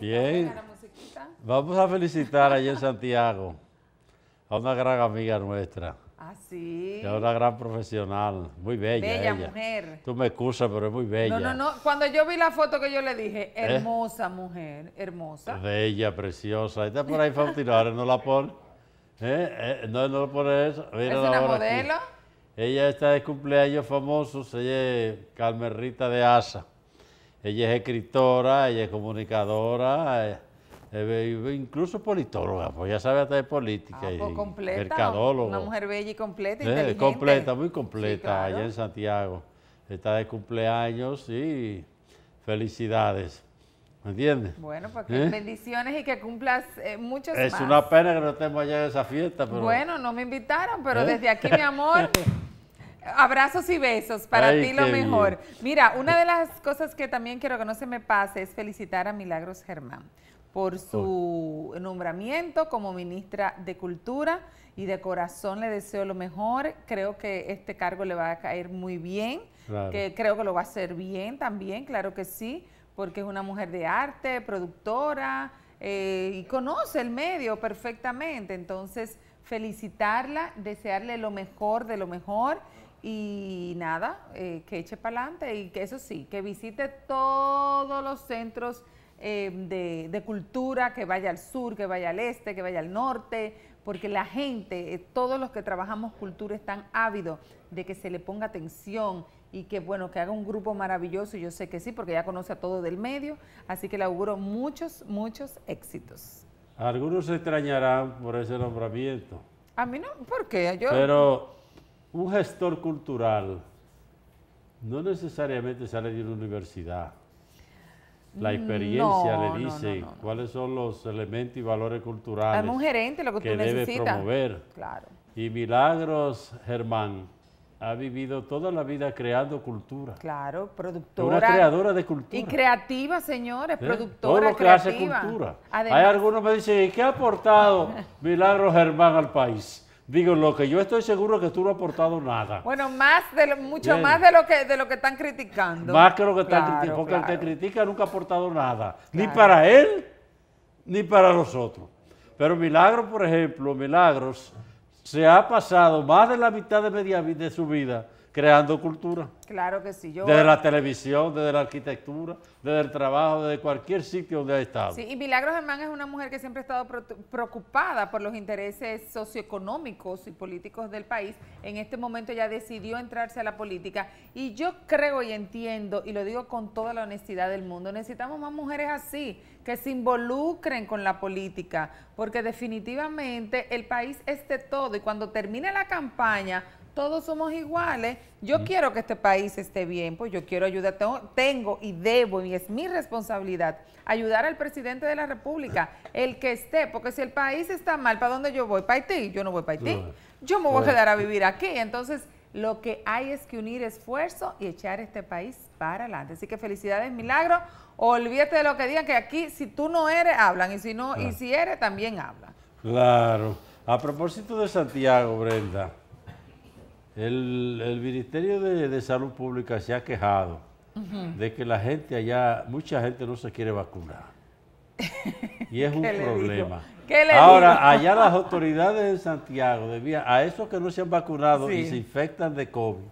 Bien. Vamos a felicitar allá en Santiago a una gran amiga nuestra. Ah, sí. una gran profesional, muy bella. Bella mujer. Tú me excusas, pero es muy bella. No, no, no. Cuando yo vi la foto que yo le dije, ¿Eh? hermosa mujer, hermosa. Bella, preciosa. Está por ahí Faustino, ahora no la pone. ¿Eh? Eh, no, no la pone eso. Mira ¿Es una modelo? Ella está de cumpleaños famoso, se es de Asa. Ella es escritora, ella es comunicadora, eh, eh, incluso politóloga, pues ya sabe hasta de política ah, pues completa, Una mujer bella y completa, eh, inteligente. Completa, muy completa, allá en Santiago. Está de cumpleaños y felicidades. ¿Me entiendes? Bueno, pues bendiciones y que cumplas muchos muchos Es una pena que no estemos allá en esa fiesta, Bueno, no me invitaron, pero desde aquí, mi amor... Abrazos y besos, para ti lo mejor. Mira, una de las cosas que también quiero que no se me pase es felicitar a Milagros Germán por su oh. nombramiento como ministra de Cultura y de corazón le deseo lo mejor. Creo que este cargo le va a caer muy bien, que creo que lo va a hacer bien también, claro que sí, porque es una mujer de arte, productora eh, y conoce el medio perfectamente. Entonces, felicitarla, desearle lo mejor de lo mejor y nada, eh, que eche para adelante y que eso sí, que visite todos los centros eh, de, cultura, que vaya al sur, que vaya al este, que vaya al norte, porque la gente, eh, todos los que trabajamos cultura están ávidos de que se le ponga atención y que bueno, que haga un grupo maravilloso, yo sé que sí, porque ya conoce a todo del medio, así que le auguro muchos, muchos éxitos. Algunos se extrañarán por ese nombramiento. A mí no, ¿por qué? Yo... Pero un gestor cultural no necesariamente sale de una universidad. La mm, experiencia le dice cuáles son los elementos y valores culturales un gerente, lo que, debe Y Milagros Germán ha vivido toda la vida creando cultura. Claro, productora. Una creadora de cultura. Y creativa, señores, ¿Eh? productora. lo creativa. cultura. Hay algunos que me dicen, ¿y qué ha aportado Milagros Germán al país? Digo, lo que yo estoy seguro es que tú no has aportado nada. Bueno, más de mucho más de lo que de lo que están criticando. Más que lo que están criticando, porque el que critica nunca ha aportado nada, ni para él ni para nosotros. Pero Milagros, por ejemplo, Milagros se ha pasado más de la mitad de, media, de su vida creando cultura. Claro que sí. Yo... Desde la televisión, desde la arquitectura, desde el trabajo, desde cualquier sitio donde ha estado. Sí, y Milagros Germán es una mujer que siempre ha estado preocupada por los intereses socioeconómicos y políticos del país. En este momento ya decidió entrarse a la política y yo creo y entiendo, y lo digo con toda la honestidad del mundo, necesitamos más mujeres así, que se involucren con la política, porque definitivamente el país es de todo y cuando termine la campaña todos somos iguales. Yo quiero que este país esté bien, pues yo quiero ayudar. Tengo, y debo, y es mi responsabilidad, ayudar al presidente de la República, el que esté, porque si el país está mal, ¿para dónde yo voy? ¿Para Haití? Yo no voy para Haití. Yo me voy a quedar a vivir aquí. Entonces, lo que hay es que unir esfuerzo y echar este país para adelante. Así que felicidades, milagro. Olvídate de lo que digan, que aquí si tú no eres, hablan, y si no, y si eres, también hablan. Claro. A propósito de Santiago, Brenda, el, Ministerio de, Salud Pública se ha quejado de que la gente allá, mucha gente no se quiere vacunar. Y es un problema. Ahora, allá las autoridades en Santiago, debían, a esos que no se han vacunado y se infectan de COVID,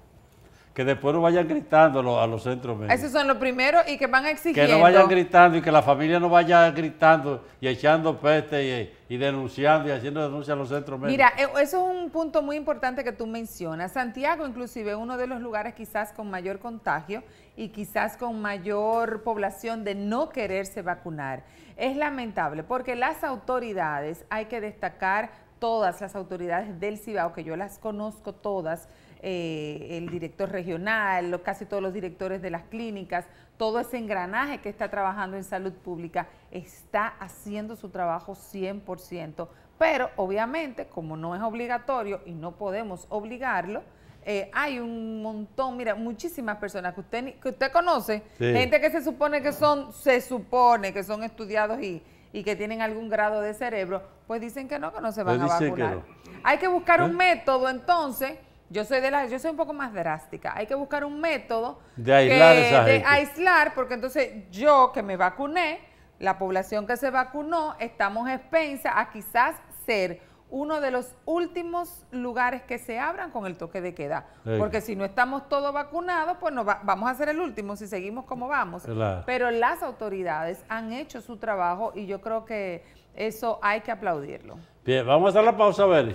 que después no vayan gritando a los centros médicos. Esos son los primeros y que van exigiendo. Que no vayan gritando y que la familia no vaya gritando y echando peste y, denunciando y haciendo denuncia a los centros médicos. Mira, e, eso es un punto muy importante que tú mencionas. Santiago, inclusive, es uno de los lugares quizás con mayor contagio y quizás con mayor población de no quererse vacunar. Es lamentable porque las autoridades, hay que destacar, todas las autoridades del Cibao, que yo las conozco todas, eh, el director regional, casi todos los directores de las clínicas, todo ese engranaje que está trabajando en salud pública, está haciendo su trabajo 100%. Pero obviamente, como no es obligatorio y no podemos obligarlo, eh, hay un montón, mira, muchísimas personas que usted, que usted conoce, gente que se supone que son, se supone que son estudiados y, y que tienen algún grado de cerebro, pues dicen que no, que no se van pues a vacunar. Hay que buscar un ¿Eh? método entonces. Yo soy de la, yo soy un poco más drástica. Hay que buscar un método de aislar, porque entonces yo que me vacuné, la población que se vacunó, estamos expensa a quizás ser uno de los últimos lugares que se abran con el toque de queda. Porque si no estamos todos vacunados, pues no vamos a ser el último si seguimos como vamos. Pero las autoridades han hecho su trabajo y yo creo que eso hay que aplaudirlo. Bien, vamos a hacer la pausa, Beli.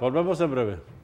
Volvemos en breve.